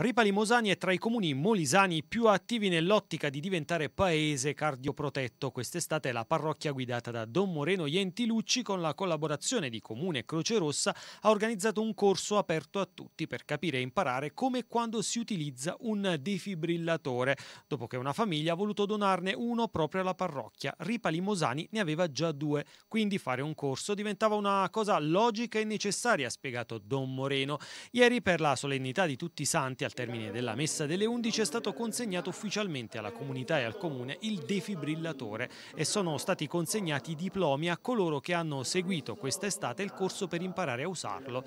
Ripali Mosani è tra i comuni molisani più attivi nell'ottica di diventare paese cardioprotetto. Quest'estate la parrocchia guidata da Don Moreno Ientilucci con la collaborazione di Comune Croce Rossa ha organizzato un corso aperto a tutti per capire e imparare come e quando si utilizza un defibrillatore, dopo che una famiglia ha voluto donarne uno proprio alla parrocchia. Ripali Mosani ne aveva già due, quindi fare un corso diventava una cosa logica e necessaria, ha spiegato Don Moreno. Ieri per la solennità di tutti i santi al termine della messa delle 11 è stato consegnato ufficialmente alla comunità e al comune il defibrillatore e sono stati consegnati i diplomi a coloro che hanno seguito quest'estate il corso per imparare a usarlo.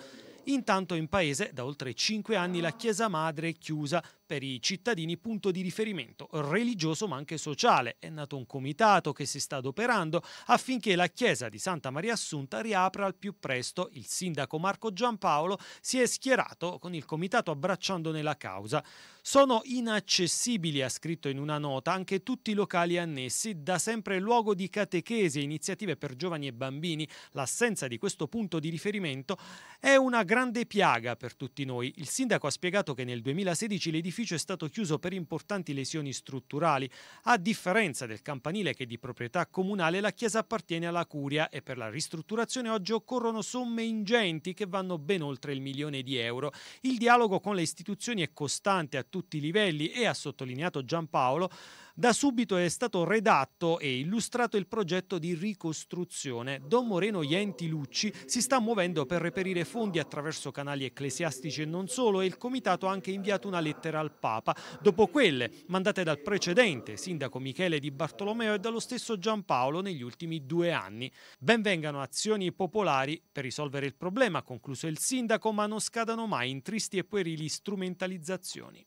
Intanto in paese da oltre 5 anni la chiesa madre è chiusa per i cittadini punto di riferimento religioso ma anche sociale. È nato un comitato che si sta adoperando affinché la chiesa di Santa Maria Assunta riapra al più presto. Il sindaco Marco Giampaolo si è schierato con il comitato abbracciandone la causa. Sono inaccessibili, ha scritto in una nota, anche tutti i locali annessi, da sempre luogo di catechesi e iniziative per giovani e bambini. L'assenza di questo punto di riferimento è una grande piaga per tutti noi. Il sindaco ha spiegato che nel 2016 l'edificio l'edificio è stato chiuso per importanti lesioni strutturali. A differenza del campanile che è di proprietà comunale, la chiesa appartiene alla curia e per la ristrutturazione oggi occorrono somme ingenti che vanno ben oltre il milione di euro. Il dialogo con le istituzioni è costante a tutti i livelli e, ha sottolineato Giampaolo, da subito è stato redatto e illustrato il progetto di ricostruzione. Don Moreno Ienti Lucci si sta muovendo per reperire fondi attraverso canali ecclesiastici e non solo e il comitato ha anche inviato una lettera al Papa, dopo quelle mandate dal precedente sindaco Michele Di Bartolomeo e dallo stesso Giampaolo negli ultimi due anni. Ben vengano azioni popolari per risolvere il problema, ha concluso il sindaco, ma non scadano mai in tristi e puerili strumentalizzazioni.